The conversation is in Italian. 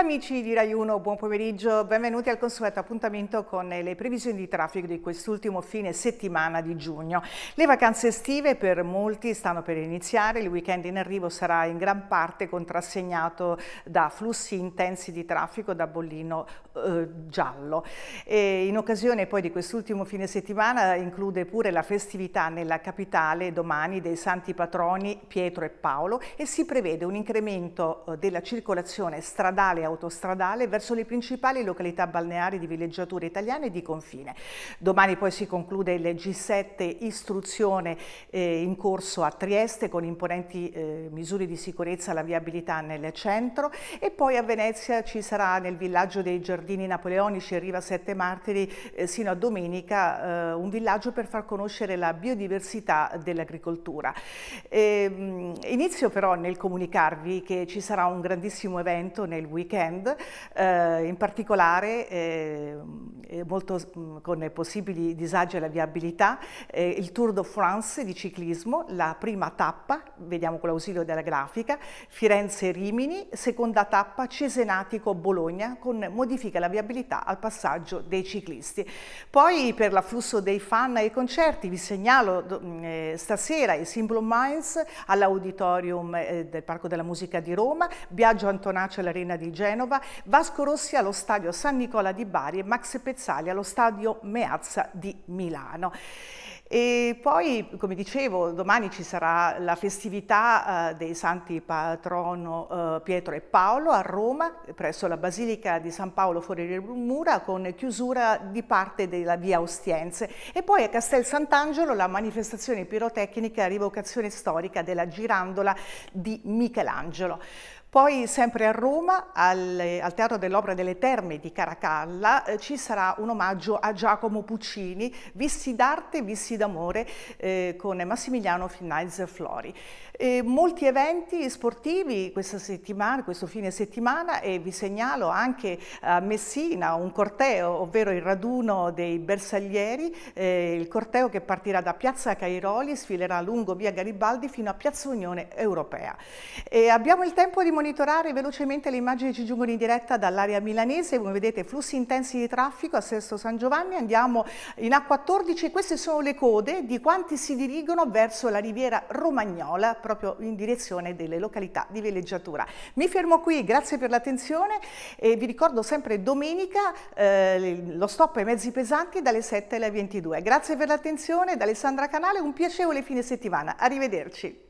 Amici di Rai 1, buon pomeriggio, benvenuti al consueto appuntamento con le previsioni di traffico di quest'ultimo fine settimana di giugno. Le vacanze estive per molti stanno per iniziare, il weekend in arrivo sarà in gran parte contrassegnato da flussi intensi di traffico da bollino eh, giallo. E in occasione poi di quest'ultimo fine settimana include pure la festività nella capitale domani dei santi patroni Pietro e Paolo e si prevede un incremento eh, della circolazione stradale autostradale verso le principali località balneari di villeggiature italiane e di confine. Domani poi si conclude il G7 istruzione eh, in corso a Trieste con imponenti eh, misure di sicurezza alla viabilità nel centro e poi a Venezia ci sarà nel villaggio dei Giardini Napoleonici e Riva Sette Martiri eh, sino a domenica eh, un villaggio per far conoscere la biodiversità dell'agricoltura. Ehm, inizio però nel comunicarvi che ci sarà un grandissimo evento nel weekend weekend, eh, in particolare eh, molto, mm, con possibili disagi alla viabilità, eh, il Tour de France di ciclismo, la prima tappa, vediamo con l'ausilio della grafica, Firenze-Rimini, seconda tappa Cesenatico-Bologna con modifica alla viabilità al passaggio dei ciclisti. Poi per l'afflusso dei fan ai concerti vi segnalo mm, eh, stasera i Symbol Minds all'auditorium eh, del Parco della Musica di Roma, Biagio Antonaccio all'Arena di Genova, Genova, Vasco Rossi allo stadio San Nicola di Bari e Max Pezzali allo stadio Meazza di Milano. E poi, come dicevo, domani ci sarà la festività eh, dei santi patrono eh, Pietro e Paolo a Roma, presso la Basilica di San Paolo fuori le mura, con chiusura di parte della via Ostiense. E poi a Castel Sant'Angelo la manifestazione pirotecnica e rivocazione storica della Girandola di Michelangelo. Poi sempre a Roma, al, al Teatro dell'Opera delle Terme di Caracalla, eh, ci sarà un omaggio a Giacomo Puccini, Vissi d'arte, Vissi d'amore, eh, con Massimiliano Finnaiz Flori. Eh, molti eventi sportivi questa settimana, questo fine settimana e vi segnalo anche a Messina un corteo, ovvero il raduno dei bersaglieri, eh, il corteo che partirà da Piazza Cairoli, sfilerà lungo via Garibaldi fino a Piazza Unione Europea. E abbiamo il tempo di monitorare velocemente le immagini che ci giungono in diretta dall'area milanese, come vedete flussi intensi di traffico a Sesto San Giovanni, andiamo in A14, queste sono le code di quanti si dirigono verso la riviera romagnola, proprio in direzione delle località di villeggiatura. Mi fermo qui, grazie per l'attenzione e vi ricordo sempre domenica eh, lo stop ai mezzi pesanti dalle 7 alle 22. Grazie per l'attenzione, da Alessandra Canale, un piacevole fine settimana, arrivederci.